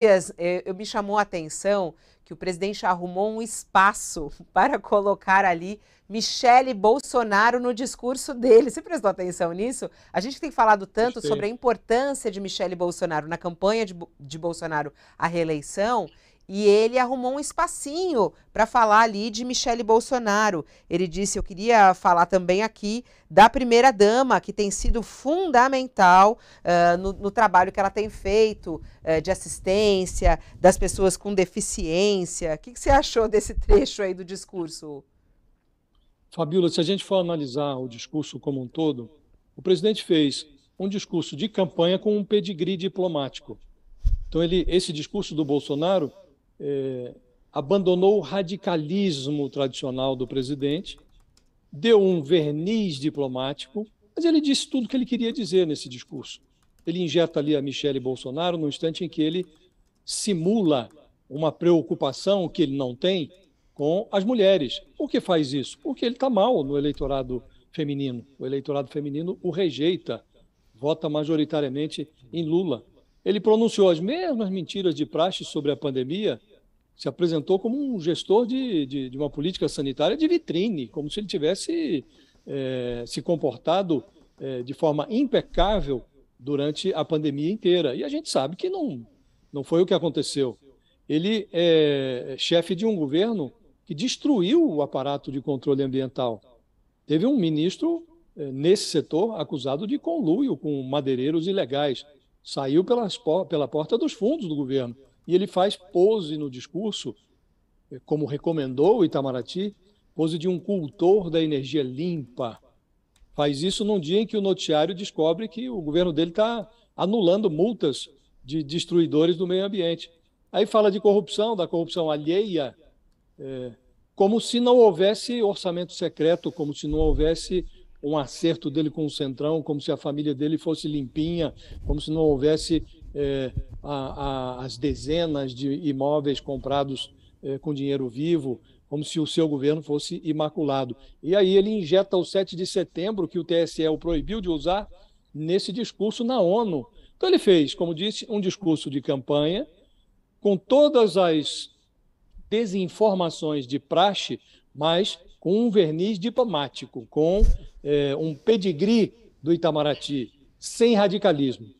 dias eh, eu me chamou a atenção que o presidente arrumou um espaço para colocar ali Michele Bolsonaro no discurso dele. Você prestou atenção nisso? A gente tem falado tanto sobre a importância de Michele Bolsonaro na campanha de, de Bolsonaro à reeleição e ele arrumou um espacinho para falar ali de Michele Bolsonaro. Ele disse: Eu queria falar também aqui da primeira-dama, que tem sido fundamental uh, no, no, trabalho que ela tem feito uh, de assistência das pessoas com deficiência. O que, que você achou desse trecho aí do discurso? Fabiola, se a gente for analisar o discurso como um todo, o presidente fez um discurso de campanha com um pedigree diplomático. Então, ele, esse discurso do Bolsonaro é, abandonou o radicalismo tradicional do presidente, deu um verniz diplomático, mas ele disse tudo o que ele queria dizer nesse discurso. Ele injeta ali a Michele Bolsonaro no instante em que ele simula uma preocupação que ele não tem com as mulheres. Por que faz isso? Porque ele está mal no eleitorado feminino. O eleitorado feminino o rejeita, vota majoritariamente em Lula. Ele pronunciou as mesmas mentiras de praxe sobre a pandemia se apresentou como um gestor de, de, de uma política sanitária de vitrine, como se ele tivesse é, se comportado é, de forma impecável durante a pandemia inteira. E a gente sabe que não, não foi o que aconteceu. Ele é chefe de um governo que destruiu o aparato de controle ambiental. Teve um ministro é, nesse setor acusado de conluio com madeireiros ilegais. Saiu pelas, pela porta dos fundos do governo e ele faz pose no discurso, é, como recomendou o Itamaraty, pose de um cultor da energia limpa. Faz isso num dia em que o noticiário descobre que o governo dele está anulando multas de destruidores do meio ambiente. Aí fala de corrupção, da corrupção alheia, é, como se não houvesse orçamento secreto, como se não houvesse um acerto dele com o Centrão, como se a família dele fosse limpinha, como se não houvesse é, a, a, as dezenas de imóveis comprados eh, com dinheiro vivo, como se o seu governo fosse imaculado. E aí ele injeta o 7 de setembro, que o TSE o proibiu de usar, nesse discurso na ONU. Então ele fez, como disse, um discurso de campanha com todas as desinformações de praxe, mas com um verniz diplomático, com eh, um pedigree do Itamaraty, sem radicalismo.